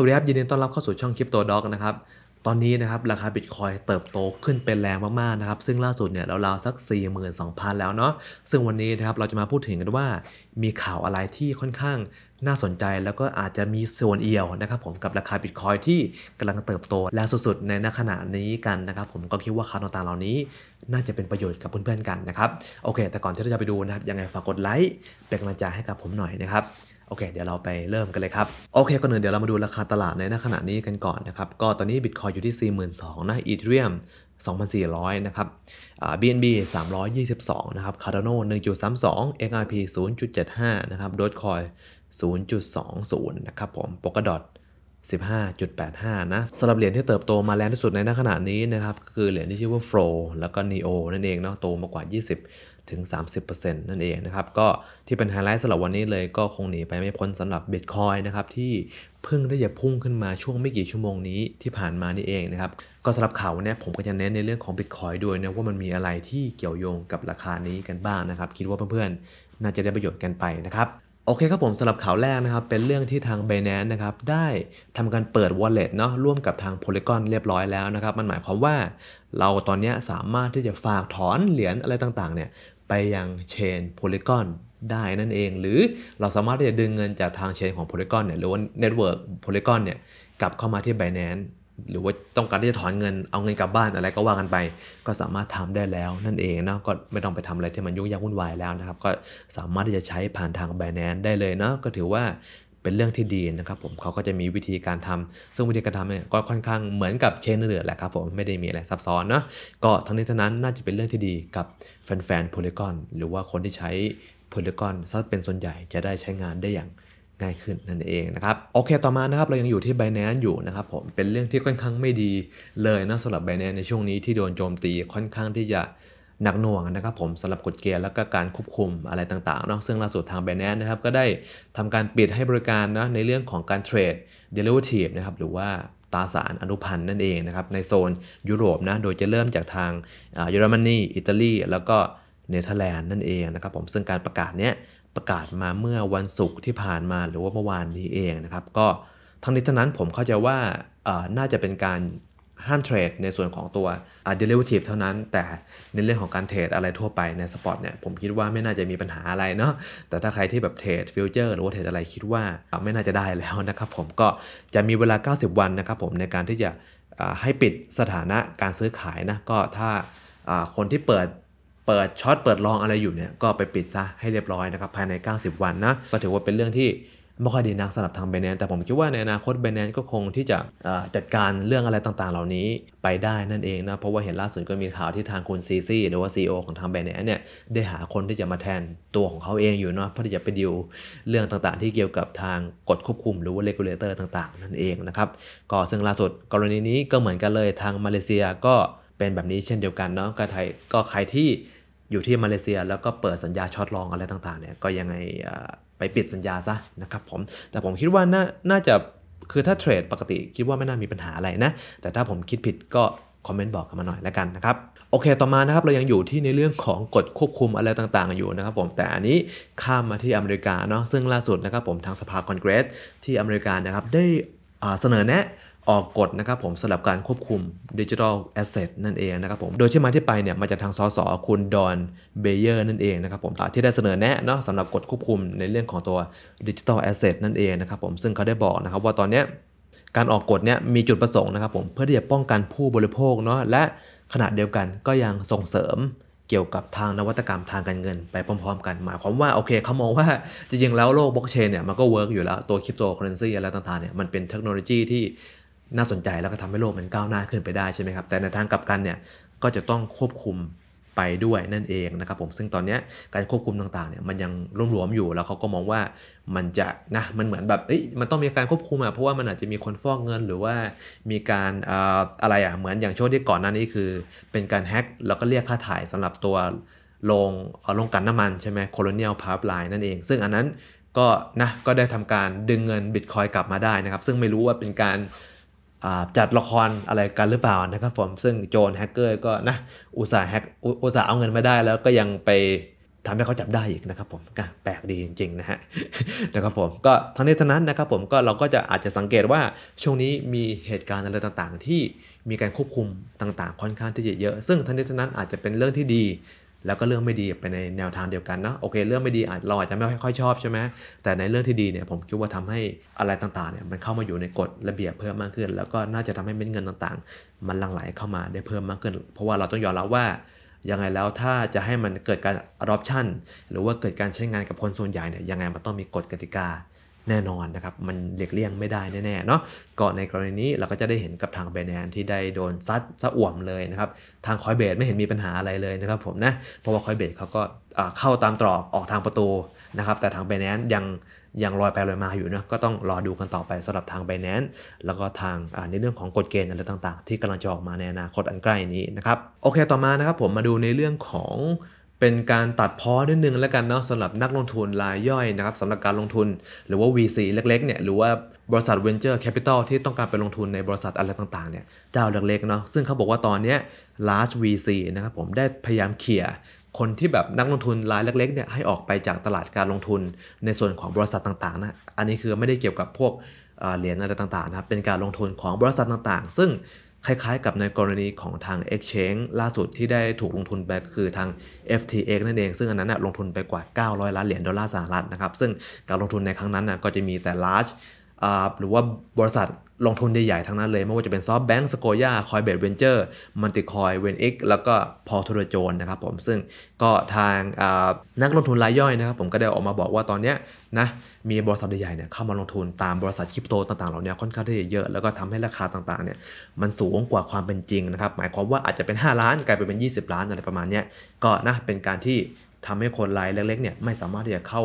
สวัสดีครับ ยินดีต้อนรับเข้าสู่ช่องคริปโตด็อกนะครับ ตอนนี้นะครับ ราคาบิตคอยเติบโตขึ้นเป็นแรงมากๆนะครับ ซึ่งล่าสุดเนี่ยเราราวสัก 42,000 แล้วเนาะ ซึ่งวันนี้นะครับเราจะมาพูดถึงกันว่า มีข่าวอะไรที่ค่อนข้างน่าสนใจแล้วก็อาจจะมีส่วนเอี่ยวนะครับ ผมกับราคาบิตคอยที่กำลังเติบโต และสุดๆ ในณขณะนี้กันนะครับผมก็คิดว่าข่าวต่างๆเหล่านี้น่าจะเป็นประโยชน์กับเพื่อนๆกันนะครับ โอเค แต่ก่อนที่เราจะไปดูนะครับยังไงฝากกดไลค์เป็นกำลังใจให้กับผมหน่อยนะครับโอเคเดี๋ยวเราไปเริ่มกันเลยครับ โอเคก่อนนึ่งเดี๋ยวเรามาดูราคาตลาดในขณะนี้กันก่อนนะครับ ก็ตอนนี้บิตคอยอยู่ที่ 42,000นะอีเทเรียม2,400 นะครับ BNB 322 นะครับ Cardano 1.32 XRP 0.75 นะครับ Dogecoin 0.20 นะครับผม Polkadot 15.85 นะสำหรับเหรียญที่เติบโตมาแรงที่สุดในขณะนี้นะครับคือเหรียญที่ชื่อว่า Flow แล้วก็ Neo นั่นเองเนาะโตมากกว่า 20ถึง 30%นั่นเองนะครับ ก็ที่เป็นไฮไลท์สำหรับวันนี้เลยก็คงหนีไปไม่พ้นสำหรับ Bitcoin นะครับ ที่เพิ่งได้จะพุ่งขึ้นมา ช่วงไม่กี่ชั่วโมงนี้ที่ผ่านมานี่เองนะครับ ก็สำหรับข่าวเนี่ยผมก็จะเน้นในเรื่องของ Bitcoin ด้วยนะว่ามันมีอะไรที่เกี่ยวโยงกับราคานี้กันบ้างนะครับคิดว่าเพื่อน ๆ น่าจะได้ประโยชน์กันไปนะครับ โอเคครับผมสำหรับข่าวแรกนะครับ เป็นเรื่องที่ทาง b i n a n c e นะครับได้ทำการเปิด Wallet เนาะร่วมกับทาง Polygon เรียบร้อยแล้วนะครับมันหมายความว่า เราตอนนี้สามารถที่จะฝากถอนเหรียญอะไรต่าง ๆเนี่ยไปยังเชนโพลีกอนได้นั่นเอง หรือเราสามารถที่จะดึงเงินจากทางเชนของ Polygon เนี่ย หรือว่า Network Polygon เนี่ย กลับเข้ามาที่ Binance หรือว่าต้องการที่จะถอนเงิน เอาเงินกลับบ้านอะไรก็ว่ากันไป ก็สามารถทำได้แล้วนั่นเองเนาะ ก็ไม่ต้องไปทำอะไรที่มันยุ่งยากวุ่นวายแล้วนะครับ ก็สามารถที่จะใช้ผ่านทาง Binance ได้เลยเนาะ ก็ถือว่าเป็นเรื่องที่ดีนะครับผมเขาก็จะมีวิธีการทำซึ่งวิธีการทำเนี่ยก็ค่อนข้างเหมือนกับเชนเรือแหละครับผม ไม่ได้มีอะไรซับซ้อนเนาะ ก็ทั้งนี้ทั้งนั้นน่าจะเป็นเรื่องที่ดีกับแฟนๆโพลีกอน หรือว่าคนที่ใช้โพลีกอนซะเป็นส่วนใหญ่จะได้ใช้งานได้อย่างง่ายขึ้นนั่นเองนะครับ โอเคต่อมานะครับเรายังอยู่ที่ไบแนนซ์อยู่นะครับผม เป็นเรื่องที่ค่อนข้างไม่ดี เลยนะสำหรับไบแนนซ์ในช่วงนี้ที่โดนโจมตีค่อนข้างที่จะหนักหน่วงนะครับผมสำหรับกฎเกณฑ์แล้วก็การควบคุมอะไรต่างๆเนาะซึ่งล่าสุดทางแบน a น c นะครับ ก็ได้ทำการปิดให้บริการนะในเรื่องของการเทรดเดลิเวอรี่นะครับหรือว่าตราสารอนุพันธ์นั่นเองนะครับ ในโซนยุโรปนะโดยจะเริ่มจากทางเยอรมนีอิตาลี แล้วก็ เนเธอร์แลนด์นั่นเองนะครับผมซึ่งการประกาศเนี้ยประกาศมาเมื่อวันศุกร์ที่ผ่านมาหรือว่าเมื่อวานนี้เองนะครับก็ทั้งนี้ทั้งนั้นผมเข้าใจว่าน่าจะเป็นการห้ามเทรดในส่วนของตัวเดลิเวอทีฟเท่านั้นแต่ในเรื่องของการเทรดอะไรทั่วไปในสปอร์ตเนี่ยผมคิดว่าไม่น่าจะมีปัญหาอะไรเนาะแต่ถ้าใครที่แบบเทรดฟิวเจอร์หรือว่าเทรดอะไรคิดว่า ไม่น่าจะได้แล้วนะครับผมก็จะมีเวลา 90 วันนะครับผมในการที่จะให้ปิดสถานะการซื้อขายนะก็ถ้าคนที่เปิดเปิดช็อตเปิดลองอะไรอยู่เนี่ยก็ไปปิดซะให้เรียบร้อยนะครับภายใน 90 วันนะก็ถือว่าเป็นเรื่องที่ไม่ค่อยดีนักสำหรับทาง b บ n แอนแต่ผมคิดว่าในอนาคตแบ n แอนก็คงที่จะจัดการเรื่องอะไรต่างๆ เหล่านี้ไปได้นั่นเองนะเพราะว่าเห็นล่าสุดก็มีข่าวที่ทางคุณซีซีหรือว่า CEO ของทางแบ n แอนเนี่ยได้หาคนที่จะมาแทนตัวของเขาเองอยู่เนาะเพื่อที่จะไปดิวเรื่องต่างๆที่เกี่ยวกับทางกฎควบคุมหรือว่าเลกูลเลเตอร์ต่างๆ นั่นเองนะครับ ก็ซึ่งล่าสุดกรณีนี้ก็เหมือนกันเลยทางมาเลเซียก็เป็นแบบนี้เช่นเดียวกันเนาะก็ไทยก็ใครที่อยู่ที่มาเลเซียแล้วก็เปิดสัญญาช็อตลองอะไรต่างๆเนี่ยก็ยังไงไปปิดสัญญาซะนะครับผม แต่ผมคิดว่าน่านาจะคือถ้าเทรดปกติ คิดว่าไม่น่ามีปัญหาอะไรนะ แต่ถ้าผมคิดผิดก็คอมเมนต์บอกกันมาหน่อยแล้วกันนะครับ โอเคต่อมานะครับเรายังอยู่ที่ในเรื่องของกฎควบคุมอะไรต่าง ๆ อยู่นะครับ ผม แต่อันนี้ข้ามมาที่อเมริกาเนาะซึ่งล่าสุดนะครับผมทางสภาคอนเกรสที่อเมริกานะครับ ได้เสนอแนะออกกฎนะครับผมสำหรับการควบคุมดิจิทัลแอสเซทนั่นเองนะครับผมโดยที่มาที่ไปเนี่ยมาจากทางสสคุณดอนเบเยอร์นั่นเองนะครับผมที่ได้เสนอแนะเนาะสำหรับกฎควบคุมในเรื่องของตัวดิจิทัลแอสเซทนั่นเองนะครับผมซึ่งเขาได้บอกนะครับว่าตอนนี้การออกกฎเนี่ยมีจุดประสงค์นะครับผมเพื่อที่จะป้องกันผู้บริโภคเนาะและขณะเดียวกันก็ยังส่งเสริมเกี่ยวกับทางนวัตกรรมทางการเงินไปพร้อมๆ กัน หมายความว่าโอเคเขามองว่าจริงๆแล้วโลกบล็อกเชนเนี่ยมันก็เวิร์กอยู่แล้วตัวคริปโตเคอเรนซีอะไรต่างๆเนี่ยมันเป็นเทคโนโลยีที่น่าสนใจแล้วก็ทำให้โลกมันก้าวหน้าขึ้นไปได้ใช่ไหมครับแต่ในทางกลับกันเนี่ยก็จะต้องควบคุมไปด้วยนั่นเองนะครับผม ซึ่งตอนนี้การควบคุมต่างๆเนี่ยมันยังรวมมอยู่แล้วเขาก็มองว่ามันจะนะมันเหมือนแบบ เอมันต้องมีการควบคุมอ่ะเพราะว่ามันอาจจะมีคนฟอกเงินหรือว่ามีการอะไรอ่ะเหมือนอย่างช่วงที่ก่อนหน้านี้คือเป็นการแฮ็กแล้วก็เรียกค่าถ่ายสำหรับตัวลงลงกันน้ำมันใช่ไหมโคลเนียลพาร์ปไลน์นั่นเอง ซึ่งอันนั้นก็นะก็ได้ทำการดึงเงินบิตคอยกลับมาได้นะครับ ซึ่งไม่รู้ว่าเป็นการจัดละครอะไรกันหรือเปล่านะครับผมซึ่งโจนแฮกเกอร์ก็นะอุตส่าห์แฮกอุตส่าห์เอาเงินมาได้ แล้วก็ยังไปทำให้เขาจับได้อีกนะครับผมก็แปลกดีจริงๆนะฮะนะครับผมก็ทั้งนี้ทั้งนั้นนะครับผมก็เราก็จะอาจจะสังเกตว่าช่วงนี้มีเหตุการณ์อะไรต่าง ๆ ที่มีการควบคุมต่างๆ ค่อนข้างที่จะเยอะซึ่งทั้งนี้ทั้งนั้นอาจจะเป็นเรื่องที่ดีแล้วก็เรื่องไม่ดีไปในแนวทางเดียวกันเนาะโอเคเรื่องไม่ดีเราอาจจะไม่ค่อยชอบใช่ไหมแต่ในเรื่องที่ดีเนี่ยผมคิดว่าทำให้อะไรต่างๆเนี่ยมันเข้ามาอยู่ในกฎระเบียบเพิ่มมากขึ้น แล้วก็น่าจะทำให้เม็ดเงินต่างๆ มันหลั่งไหลเข้ามาได้เพิ่มมากขึ้นเพราะว่าเราต้องยอมรับว่ายังไงแล้วถ้าจะให้มันเกิดการ adoption หรือว่าเกิดการใช้งานกับคนส่วนใหญ่เนี่ยยังไงมันต้องมีกฎกติกาแน่นอนนะครับ มันเด็กเลี่ยงไม่ได้แน่ๆเนาะก็ในกรณีนี้เราก็จะได้เห็นกับทางแบรนอนที่ได้โดนซัดซะอ่วมเลยนะครับทางคอยเบดไม่เห็นมีปัญหาอะไรเลยนะครับผมนะเพราะว่าคอยเบดเขาก็เข้าตามตรอกออกทางประตูนะครับแต่ทางแบรนอนยังยังลอยไปลอยมาอยู่นะก็ต้องรอดูกันต่อไปสำหรับทาง b บ n แอนแล้วก็ทางในเรื่องของกฎเกณฑ์อะไรต่างๆที่กำลังจะออกมาในอนาคตอันใกล้นี้นะครับโอเคต่อมานะครับ ผมมาดูในเรื่องของเป็นการตัดพ้อนิดนึงแล้วกันเนาะสำหรับนักลงทุนรายย่อยนะครับสำหรับการลงทุนหรือว่า VC เล็กๆเนี่ยหรือว่าบริษัท Venture Capital ที่ต้องการไปลงทุนในบริษัทอะไรต่างๆเนี่ยเจ้าเล็กๆเนาะซึ่งเขาบอกว่าตอนนี้ large VC นะครับผมได้พยายามเขี่ย คนที่แบบนักลงทุนรายเล็กๆเนี่ยให้ออกไปจากตลาดการลงทุนในส่วนของบริษัทต่างๆนะอันนี้คือไม่ได้เกี่ยวกับพวกเหรียญอะไรต่างๆนะครับเป็นการลงทุนของบริษัทต่างๆ ซึ่งคล้ายๆกับในกรณีของทาง Exchange ล่าสุดที่ได้ถูกลงทุนไปคือทาง FTX นั่นเอง ซึ่งอันนั้นลงทุนไปกว่า 900 ล้านเหรียญดอลลาร์สหรัฐนะครับ ซึ่งการลงทุนในครั้งนั้นก็จะมีแต่ large หรือว่าบริษัทลงทุนใหญ่ๆทั้งนั้นเลยไม่ว่าจะเป็นซอฟแบงก์สโกย่าคอยเบดเวนเจอร์มันติคอยเวนเอ็กแล้วก็พอทูรโจนนะครับผม ซึ่งก็ทางนักลงทุนรายย่อยนะครับผมก็ได้ออกมาบอกว่าตอนนี้นะมีบริษัทใหญ่ๆเนี่ยเข้ามาลงทุนตามบริษัทคริปโตต่างๆเหล่านี้ค่อนข้างที่จะเยอะแล้วก็ทำให้ราคาต่างๆเนี่ยมันสูงกว่าความเป็นจริงนะครับหมายความว่าอาจจะเป็น 5 ล้านกลายไปเป็น 20 ล้านอะไรประมาณนี้ก็นะเป็นการที่ทำให้คนรายเล็กๆเนี่ยไม่สามารถที่จะเข้า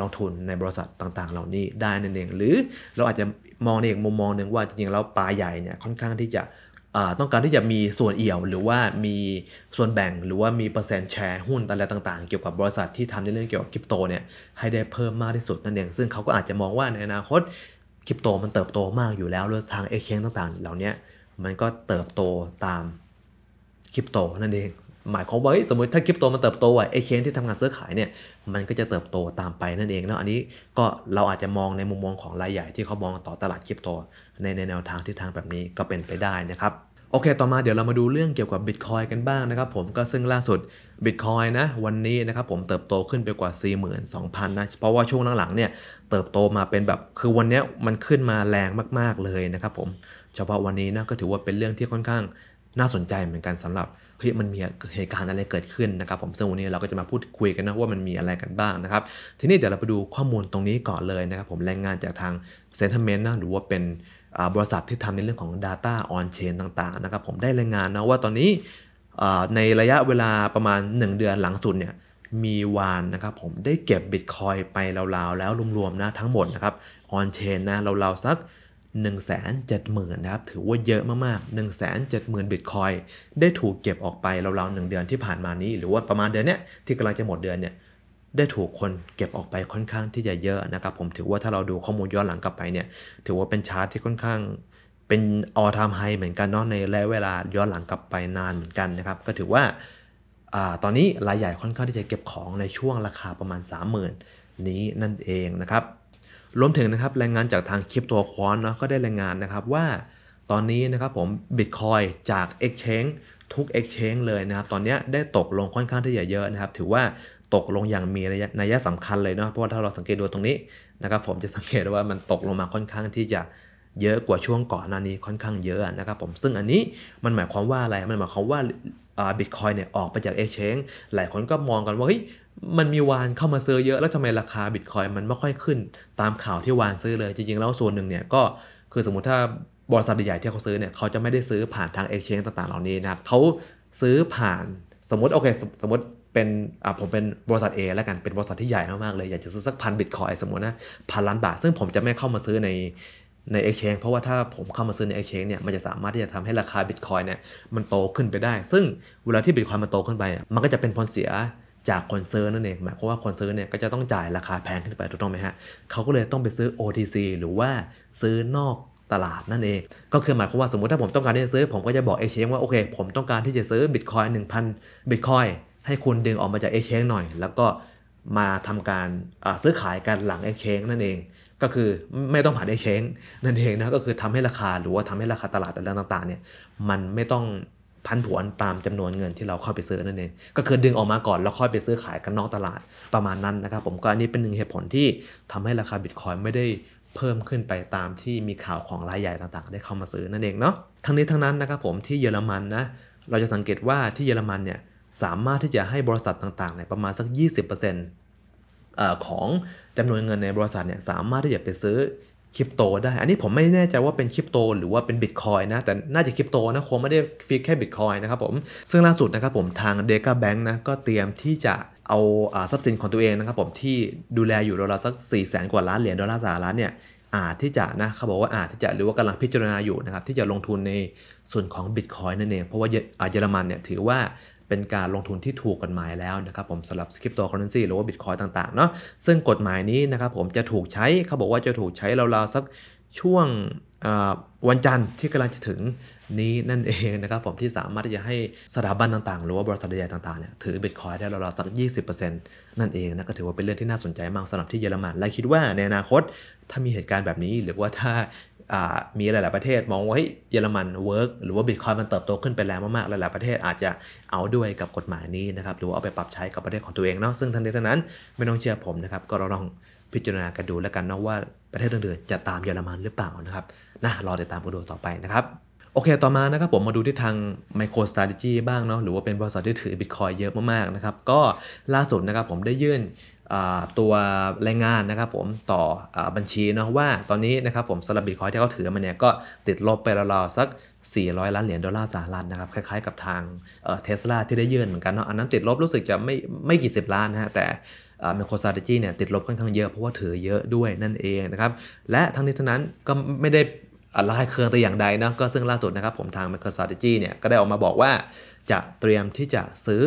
ลงทุนในบริษัทต่างๆ เหล่านี้ได้นั่นเองหรือเราอาจจะมองในอีกมุมมองหนึ่งว่าจริงๆแล้วปลาใหญ่เนี่ยค่อนข้างที่จะต้องการที่จะมีส่วนเอี่ยวหรือว่ามีส่วนแบ่งหรือว่ามีเปอร์เซ็นต์แชร์หุ้นอะไรต่างๆเกี่ยวกับบริษัทที่ทำในเรื่องเกี่ยวกับคริปโตเนี่ยให้ได้เพิ่มมากที่สุดนั่นเองซึ่งเขาก็อาจจะมองว่าในอนาคตคริปโตมันเติบโตมากอยู่แล้วแล้วทางเอเคงต่างๆเหล่านี้มันก็เติบโตตามคริปโตนั่นเองหมายความว่าสมมติถ้าคริปโตมันเติบโตอ่ะไอเชนที่ทำงานซื้อขายเนี่ย มันก็จะเติบโตตามไปนั่นเองแล้วอันนี้ก็เราอาจจะมองในมุมมองของรายใหญ่ที่เขามองต่อตลาดคริปโตในแนวทางทิศทางแบบนี้ก็เป็นไปได้นะครับ โอเค ต่อมาเดี๋ยวเรามาดูเรื่องเกี่ยวกับบิตคอยกันบ้างนะครับ ผมก็ซึ่งล่าสุด Bitcoin นะ วันนี้นะครับผมเติบโตขึ้นไปกว่า 42,000นะเพราะว่าช่วงหลังๆเนี่ยเติบโตมาเป็นแบบ คือวันนี้มันขึ้นมาแรงมากๆเลยนะครับผมเฉพาะวันนี้นะก็ถือว่าเป็นเรื่องที่ค่อนข้างน่าสนใจเหมือนกันสำหรับเฮ้ยมันมีเหตุการณ์อะไรเกิดขึ้นนะครับผมซึ่งวันนี้เราก็จะมาพูดคุยกันนะว่ามันมีอะไรกันบ้างนะครับ ทีนี้เดี๋ยวเราไปดูข้อมูลตรงนี้ก่อนเลยนะครับผมแรงงานจากทาง Sentiment นะหรือว่าเป็นบริษัทที่ทำในเรื่องของ Data on Chain ต่างๆนะครับผมได้รายงานนะว่าตอนนี้ในระยะเวลาประมาณ 1 เดือนหลังสุดเนี่ย มีวานนะครับผมได้เก็บบิตคอยไปราวๆแล้วรวมๆนะทั้งหมดนะครับออนเชนนะราวๆสัก170,000 นะครับ ถือว่าเยอะมากๆ170,000บิตคอยได้ถูกเก็บออกไปราวๆหนึ่งเดือนที่ผ่านมานี้ หรือว่าประมาณเดือนนี้ที่กำลังจะหมดเดือนเนี่ยได้ถูกคนเก็บออกไปค่อนข้างที่จะเยอะนะครับ ผมถือว่าถ้าเราดูข้อมูลย้อนหลังกลับไปเนี่ยถือว่าเป็นชาร์ตที่ค่อนข้าง เป็นออทามไฮเหมือนกันเนาะในระยะเวลาย้อนหลังกลับไปนานเหมือนกันนะครับก็ถือว่าอตอนนี้รายใหญ่ค่อนข้างที่จะเก็บของในช่วงราคาประมาณ 30,000 นี้นั่นเองนะครับรวมถึงนะครับแรงงานจากทางคลิปตัวคอนเนาะก็ได้แรงงานนะครับว่า ตอนนี้นะครับผมบิตคอยจาก Exchange ทุก Exchange เลยนะครับตอนนี้ได้ตกลงค่อนข้างที่จะเยอะนะครับ ถือว่าตกลงอย่างมีนัยสำคัญเลยเนาะเพราะว่าถ้าเราสังเกตดูตรงนี้นะครับผมจะสังเกตว่ามันตกลงมาค่อนข้างที่จะเยอะกว่าช่วงก่อนหน้านี้ค่อนข้างเยอะนะครับผมซึ่งอันนี้มันหมายความว่าอะไรมันหมายความว่าบิตคอยเนี่ยออกไปจากเอชเชงหลายคนก็มองกันว่าเฮ้ยมันมีวานเข้ามาซื้อเยอะ แล้วทำไมราคาบิตคอยมันไม่ค่อยขึ้นตามข่าวที่วานซื้อเลย จริง ๆ แล้วส่วนหนึ่งเนี่ยก็คือสมมติถ้าบริษัทใหญ่ที่เขาซื้อเนี่ยเขาจะไม่ได้ซื้อผ่านทางเอ็กชแนนต่างๆ เหล่านี้นะครับ เขาซื้อผ่านสมมติโอเค สมมติเป็นอ่าผมเป็นบริษัท A แล้วกัน เป็นบริษัทที่ใหญ่มากๆเลยอยากจะซื้อสักพันบิตคอยสมมตินะพันล้านบาท ซึ่งผมจะไม่เข้ามาซื้อในในเอ็กชแนนเพราะว่าถ้าผมเข้ามาซื้อในเอ็กชแนนเนี่ยมันจะสามารถที่จะทำให้ราคาบิตคอยเนี่ยมันโตขึ้นไปได้ ซึ่งเวลาที่บิตคอยมันโตขึ้นไปมันก็จะเป็นผลเสียจากคอนเซิร์นั่นเองหมายความว่าคอนเซิร์นเนี่ยก็จะต้องจ่ายราคาแพงขึ้นไปถูกต้องไหมฮะ เขาก็เลยต้องไปซื้อ OTC หรือว่าซื้อนอกตลาดนั่นเอง ก็คือหมายความว่าสมมติถ้าผมต้องการที่จะซื้อ ผมก็จะบอกเอเชงว่าโอเค ผมต้องการที่จะซื้อบิตคอยน์หนึ่งพันบิตคอยให้คุณดึงออกมาจากเอเชงหน่อย แล้วก็มาทำการซื้อขายกันหลังเอเชงนั่นเองก็คือไม่ต้องผ่านเอเชงนั่นเองนะก็คือทำให้ราคาหรือว่าทำให้ราคาตลาดอะไรต่างๆเนี่ยมันไม่ต้องพันผวนตามจำนวนเงินที่เราเข้าไปซื้อนั่นเองก็คือดึงออกมาก่อนแล้วค่อยไปซื้อขายกันนอกตลาดประมาณนั้นนะครับผมก็อันนี้เป็นหนึ่งเหตุผลที่ทำให้ราคาบิตคอยไม่ได้เพิ่มขึ้นไปตามที่มีข่าวของรายใหญ่ต่างๆ ได้เข้ามาซื้อนั่นเองเนาะทั้งนี้ทั้งนั้นนะครับผมที่เยอรมันนะเราจะสังเกตว่าที่เยอรมันเนี่ยสามารถที่จะให้บริษัทต่างๆเนี่ยประมาณสัก 20%ของจำนวนเงินในบริษัทเนี่ยสามารถที่จะไปซื้อคริปโตได้ อันนี้ผมไม่แน่ใจว่าเป็นคริปโตหรือว่าเป็นบิตคอยนะแต่น่าจะคริปโตนะ คงไม่ได้ฟีดแค่บิตคอยนะครับผม ซึ่งล่าสุดนะครับผมทาง d e า a Bank นะก็เตรียมที่จะเอาทรัพย์สินของตัวเองนะครับผมที่ดูแลอยู่ราวๆสัก 4 0 0แสนกว่า ล้านเหรียญดอลลาร์สหรัฐเนี่ยอาจที่จะนะเขาบอกว่าอาจที่จะหรือว่ากำลังพิจารณาอยู่นะครับที่จะลงทุนในส่วนของบิตคอยนั่นเองเพราะว่าเยอรมันเนี่ยถือว่าเป็นการลงทุนที่ถูกกฎหมายแล้วนะครับผมสำหรับคริปโตเคอเรนซีหรือว่าบิตคอยต่างๆเนาะซึ่งกฎหมายนี้นะครับผมจะถูกใช้เขาบอกว่าจะถูกใช้ราวๆสักช่วงวันจันทร์ที่กำลังจะถึงนี้นั่นเองนะครับผมที่สามารถที่จะให้สถาบันต่างๆ หรือว่าบริษัทใหญ่ต่างๆเนี่ยถือบิตคอยได้ราวๆสัก 20%นั่นเองนะก็ถือว่าเป็นเรื่องที่น่าสนใจมากสำหรับที่เยอรมันและคิดว่าในอนาคตถ้ามีเหตุการณ์แบบนี้ หรือว่าถ้ามีหลายๆประเทศมองว่าเฮ้ยเยอรมันเวิร์กหรือว่าบิตคอยมันเติบโตขึ้นไปแล้วมากๆหลายๆประเทศอาจจะเอาด้วยกับกฎหมายนี้นะครับหรือว่าเอาไปปรับใช้กับประเทศของตัวเองเนาะซึ่งทั้งนี้ทั้งนั้น ไม่ต้องเชื่อผมนะครับก็ลองพิจารณากันดูแล้วกันเนาะว่าประเทศอื่นๆจะตามเยอรมันหรือเปล่านะครับนะรอติดตามกันดูต่อไปนะครับโอเคต่อมานะครับผมมาดูที่ทาง MicroStrategy บ้างเนาะหรือว่าเป็นบริษัทที่ถือบิตคอยเยอะมากๆนะครับก็ล่าสุดนะครับผมได้ยื่นตัวรายงานนะครับผมต่อบัญชีเนาะว่าตอนนี้นะครับผมสลับบิตคอยที่เขาถือมาเนี่ยก็ติดลบไปราวๆ สัก 400 ล้านเหรียญดอลลาร์สหรัฐนะครับคล้ายๆกับทางเทสลาที่ได้ยื่นเหมือนกันเนาะอันนั้นติดลบรู้สึกจะไม่ไม่กี่สิบล้านนะฮะแต่เมโครสตาจีเนี่ยติดลบค่อนข้างเยอะเพราะว่าถือเยอะด้วยนั่นเองนะครับและทั้งนี้ทั้งนั้นก็ไม่ได้ลายเครื่องแต่อย่างใดนะก็ซึ่งล่าสุดนะครับผมทางเมโค o s t r a t e จีเนี่ยก็ได้ออกมาบอกว่าจะเตรียมที่จะซื้อ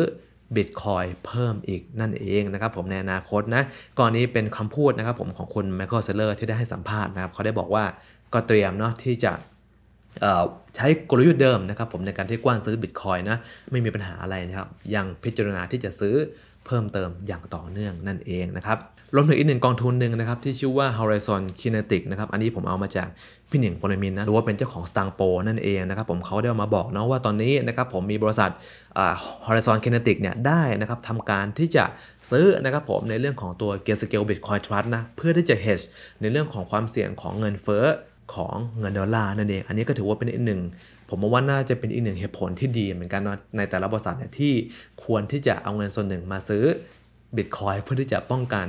บิตคอยเพิ่มอีกนั่นเองนะครับผมในอนาคตนะ ก่อนนี้เป็นคำพูดนะครับผมของคุณไมเคิลเซเลอร์ที่ได้ให้สัมภาษณ์นะครับเขาได้บอกว่าก็เตรียมเนาะที่จะใช้กลยุทธ์เดิมนะครับผม ในการที่กว้านซื้อบิตคอยนะ ไม่มีปัญหาอะไรนะครับ ยังพิจารณาที่จะซื้อเพิ่มเติมอย่างต่อเนื่องนั่นเองนะครับรวมถึงอีกหนึ่งกองทุนหนึ่งนะครับที่ชื่อว่า Horizon Kinetic นะครับ อันนี้ผมเอามาจากพี่หนิงปนมินนะหรือว่าเป็นเจ้าของสตางโปนั่นเองนะครับ ผมเขาได้มาบอกนะว่าตอนนี้นะครับผมมีบริษัท Horizon Kinetic เนี่ย ได้นะครับทำการที่จะซื้อนะครับผมในเรื่องของตัว g กีย Scale Bitcoin Trust นะ เพื่อที่จะ hedge ในเรื่องของความเสี่ยงของเงินเฟ้อของเงินดอลลาร์นั่นเอง อันนี้ก็ถือว่าเป็นอีกหนึ่ง ผมว่าน่าจะเป็นอีกหนึ่งเหตุผลที่ดีเหมือนกันว่าในแต่ละบริษัทเนี่ยที่ควรที่จะเอาเงินส่วนหนึ่งมาซื้อบิตคอยเพื่อที่จะป้องกัน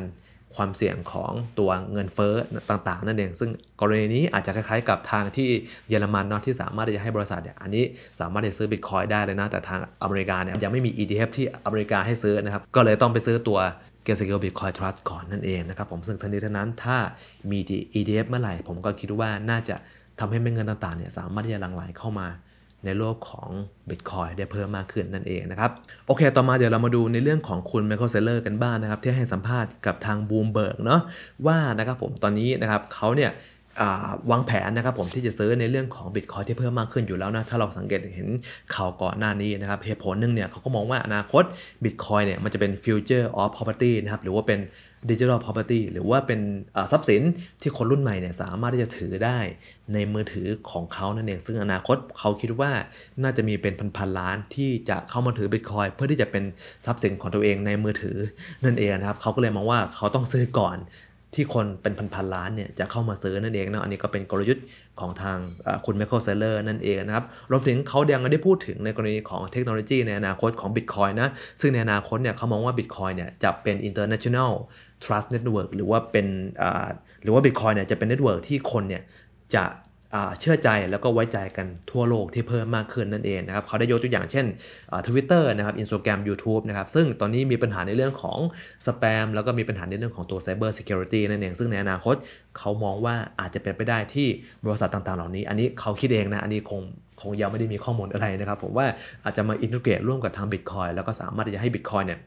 ความเสี่ยงของตัวเงินเฟ้อต่างๆนั่นเองซึ่งกรณีนี้อาจจะคล้าย ๆ กับทางที่เยอรมันเนาะที่สามารถจะให้บริษัทเนี่ยอันนี้สามารถจะซื้อบิตคอยได้เลยนะแต่ทางอเมริกาเนี่ยยังไม่มี ETF ที่อเมริกาให้ซื้อนะครับก็เลยต้องไปซื้อตัวกสเกลบิตคอยทรัสก่อนนั่นเองนะครับ ผมซึ่งทันทนี้ทั้นั้นถ้ามี ETF เมื่อไหร่ ผมก็คิดว่าน่าจะทำให้เงินต่างๆเนี่ยสามารถที่จะหลั่งไหลเข้ามาในโลกของบิตคอยได้เพิ่มมากขึ้นนั่นเองนะครับ โอเค ต่อมาเดี๋ยวเรามาดูในเรื่องของคุณ m ม c ค a e เ s เลอร์กันบ้างนะครับ ที่ให้สัมภาษณ์กับทางบูมเบิร์กเนาะว่านะครับผมตอนนี้นะครับเขาเนี่ยวางแผนนะครับผมที่จะซื้อในเรื่องของบิตคอยที่เพิ่มมากขึ้นอยู่แล้วนะถ้าเราสังเกตเห็นข่าวก่อนหน้านี้นะครับเหตุผลหนึ่งเนี่ยเขาก็มองว่าอนาคตบิตคอยเนี่ยมันจะเป็นฟิวเจอร์ออฟพาร์ตี้นะครับหรือว่าเป็นดิจิทัลพาร์ตี้หรือว่าเป็นทรัพย์สินที่คนรุ่นใหม่เนี่ยสามารถที่จะถือได้ในมือถือของเขานั่นเองซึ่งอนาคตเขาคิดว่าน่าจะมีเป็นพันๆล้านที่จะเข้ามาถือบิตคอยเพื่อที่จะเป็นทรัพย์สินของตัวเองในมือถือนั่นเองนะครับเขาก็เลยมองว่าเขาต้องซื้อก่อนที่คนเป็นพันๆล้านเนี่ยจะเข้ามาซื้อนั่นเองนะอันนี้ก็เป็นกลยุทธ์ของทางคุณแมเคิลเซเลอร์นั่นเองนะครับ รวมถึงเขาเดียงก็ได้พูดถึงในกรณีของเทคโนโลยีในอนาคตของ Bitcoin นะ ซึ่งในอนาคตเนี่ยเขามองว่า Bitcoin เนี่ยจะเป็น international trust network หรือว่าเป็นหรือว่า Bitcoin เนี่ยจะเป็นเน็ตเวิร์กที่คนเนี่ยจะเชื่อใจแล้วก็ไว้ใจกันทั่วโลกที่เพิ่มมากขึ้นนั่นเองนะครับเขาได้ยกตัวอย่างเช่นทวิตเตอร์นะครับอินสตาแกรมยูทูบนะครับซึ่งตอนนี้มีปัญหาในเรื่องของสแปม แล้วก็มีปัญหาในเรื่องของตัวไซเบอร์ซิเคียวริตี้นั่นเองซึ่งในอนาคตเขามองว่าอาจจะเป็นไปได้ที่บริษัทต่างๆเหล่านี้ อันนี้เขาคิดเองนะ อันนี้คงคงยังไม่ได้มีข้อมูลอะไรนะครับผมว่าอาจจะมาอินทิเกรตร่วมกับทางบิตคอยแล้วก็สามารถที่จะให้บิตคอยเนี่ย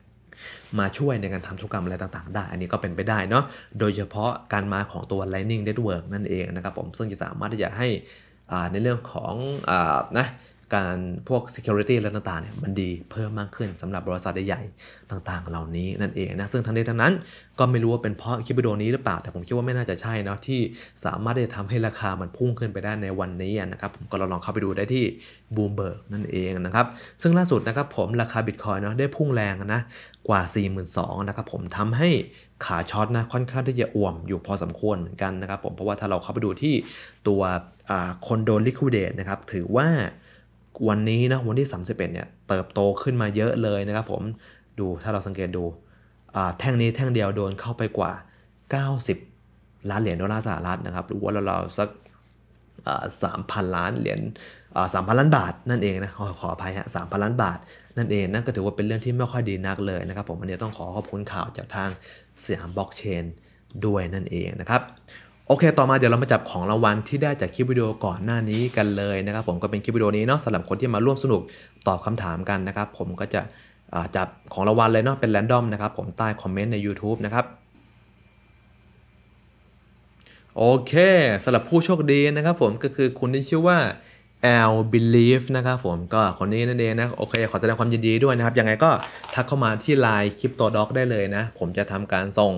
มาช่วยในการทำธุรกรรมอะไรต่างๆได้ อันนี้ก็เป็นไปได้เนาะโดยเฉพาะการมาของตัว Lightning Network นั่นเองนะครับ ผมซึ่งจะสามารถที่จะให้ในเรื่องของอนะการพวก security และต่างๆเนี่ยมันดีเพิ่มมากขึ้น สำหรับบริษัทใหญ่ๆต่าง ๆ เหล่านี้นั่นเองนะซึ่งทั้งนี้ทั้งนั้นก็ไม่รู้ว่าเป็นเพราะคลิปวิดีโอนี้หรือเปล่าแต่ผมคิดว่าไม่น่าจะใช่นะที่สามารถจะทำให้ราคามันพุ่งขึ้นไปได้ในวันนี้นะครับผมก็ลองเข้าไปดูได้ที่บูมเบิร์กนั่นเองนะครับซึ่งล่าสุดนะครับผมราคาบิตคอยเนาะได้พุ่งแรงนะกว่า 42,000นะครับผมทำให้ขาช็อตนะค่อนข้างที่จะอ่วมอยู่พอสมควรเหมือนกันนะครับผมเพราะว่าถ้าเราเข้าไปดูที่ตัวคนโดนลิควิดเดตนะครับถือว่าวันนี้นะวันที่31เนี่ยเติบโตขึ้นมาเยอะเลยนะครับผมดูถ้าเราสังเกตดูแท่งนี้แท่งเดียวโดนเข้าไปกว่า 90 ล้านเหรียญดอลลาร์สหรัฐนะครับหรือว่าเราสักสามพันล้านเหรียญสามพันล้านบาท นั่นเองนะขอขออภัยฮะสามพันล้านบาทนั่นเองนั่นก็ถือว่าเป็นเรื่องที่ไม่ค่อยดีนักเลยนะครับ ผมวันนี้ต้องขอขอบคุณข่าวจากทางสยามบล็อกเชนด้วยนั่นเองนะครับโอเค ต่อมาเดี๋ยวเรามาจับของรางวัลที่ได้จากคลิปวิดีโอก่อนหน้านี้กันเลยนะครับ ผมก็เป็นคลิปวิดีโอนี้เนาะสำหรับคนที่มาร่วมสนุกตอบคำถามกันนะครับ ผมก็จะจับของรางวัลเลยเนาะเป็นแรนดอมนะครับผมใต้คอมเมนต์ใน YouTube นะครับโอเคสำหรับผู้โชคดีนะครับ ผมก็คือคุณที่ชื่อว่า L Believe นะครับผมก็คนนี้นั่นเองนะโอเคขอแสดงความยินดีด้วยนะครับ ยังไงก็ทักเข้ามาที่ไลน์คลิปตัวด็อกได้เลยนะผมจะทำการส่ง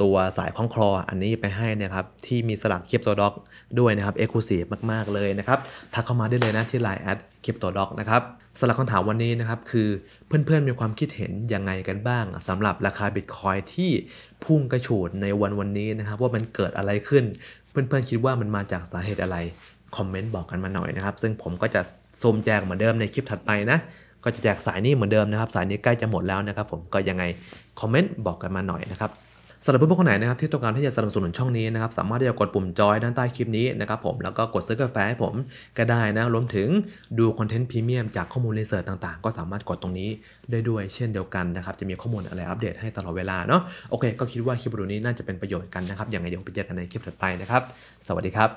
ตัวสายคล้องคลออันนี้ไปให้นะครับที่มีสลักคลิปโตด็อกด้วยนะครับเอ็กซ์คลูซีฟมาก ๆ เลยนะครับทักเข้ามาได้เลยนะที่ไลน์แอดคลิปโตด็อกนะครับสลักคำถามวันนี้นะครับคือเพื่อนๆมีความคิดเห็นยังไงกันบ้างสำหรับราคาบิตคอยที่พุ่งกระฉูดในวันวันนี้นะครับ ว่ามันเกิดอะไรขึ้นเพื่อนๆคิดว่ามันมาจากสาเหตุอะไรคอมเมนต์บอกกันมาหน่อยนะครับ ซึ่งผมก็จะส้มแจกเหมือนเดิมในคลิปถัดไปนะก็จะแจกสายนี้เหมือนเดิมนะครับ สายนี้ใกล้จะหมดแล้วนะครับผมก็ยังไงคอมเมนต์บอกกันมาหน่อยนะครับสำหรับเพื่อนๆคนไหนนะครับที่ต้องการที่จะสนับสนุนช่องนี้นะครับสามารถที่จะกดปุ่มจอยด้านใต้คลิปนี้นะครับผมแล้วก็กดซื้อกาแฟ ให้ผมก็ได้นะรวมถึงดูคอนเทนต์พรีเมียม จากข้อมูลรีเซอร์ต่างๆ ก็สามารถกดตรงนี้ได้ด้วยเช่นเดียวกันนะครับ จะมีข้อมูลอะไรอัปเดตให้ตลอดเวลาเนาะโอเค ก็คิดว่าคลิปวันนี้น่าจะเป็นประโยชน์กันนะครับ อย่างไรเดี๋ยวไปเจอกันในคลิปถัดไปนะครับสวัสดีครับ